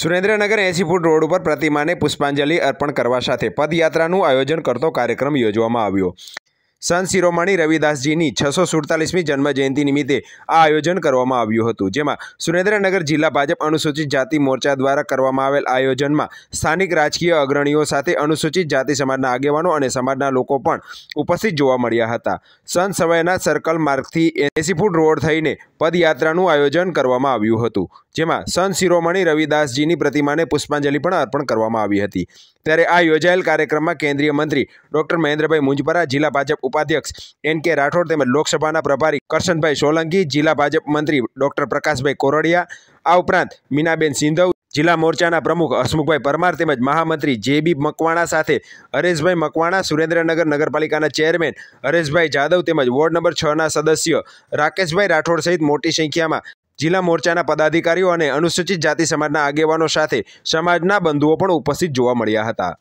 સુરેન્દ્રનગર એસી foot road ઉપર પ્રતિમાને પુષ્પાંજલિ અર્પણ કરવા સાથે પદયાત્રાનું આયોજન કરતો કાર્યક્રમ યોજવામાં આવ્યો સંત શિરોમણી રવિદાસજીની છસો સુડતાલીસમી જન્મજયંતિ નિમિત્તે આ આયોજન કરવામાં આવ્યું હતું જેમાં સુરેન્દ્રનગર જિલ્લા ભાજપ અનુસૂચિત જાતિ મોરચા દ્વારા કરવામાં આવેલ આયોજનમાં સ્થાનિક રાજકીય અગ્રણીઓ સાથે અનુસૂચિત જાતિ સમાજના આગેવાનો અને સમાજના લોકો પણ ઉપસ્થિત જોવા મળ્યા હતા સંત સમયના સર્કલ માર્ગથી એસી ફૂટ રોડ થઈને પદયાત્રાનું આયોજન કરવામાં આવ્યું હતું જેમાં સંત શિરોમણી રવિદાસજીની પ્રતિમાને પુષ્પાંજલિ પણ અર્પણ કરવામાં આવી હતી ત્યારે આ યોજાયેલ કાર્યક્રમમાં કેન્દ્રીય મંત્રી ડોક્ટર મહેન્દ્રભાઈ મુંજપરા જિલ્લા ભાજપ ઉપાધ્યક્ષ એન કે રાઠોડ તેમજ લોકસભાના પ્રભારી કરશનભાઈ સોલંકી જિલ્લા ભાજપ મંત્રી ડોક્ટર પ્રકાશભાઈ કોરડિયા આ ઉપરાંત મીનાબેન સિંધવ જિલ્લા મોરચાના પ્રમુખ હસમુખભાઈ પરમાર તેમજ મહામંત્રી જે બી મકવાણા સાથે હરેશભાઈ મકવાણા સુરેન્દ્રનગર નગરપાલિકાના ચેરમેન હરેશભાઈ જાદવ તેમજ વોર્ડ નંબર છના સદસ્ય રાકેશભાઈ રાઠોડ સહિત મોટી સંખ્યામાં જિલ્લા મોરચાના પદાધિકારીઓ અને અનુસૂચિત જાતિ સમાજના આગેવાનો સાથે સમાજના બંધુઓ પણ ઉપસ્થિત જોવા મળ્યા હતા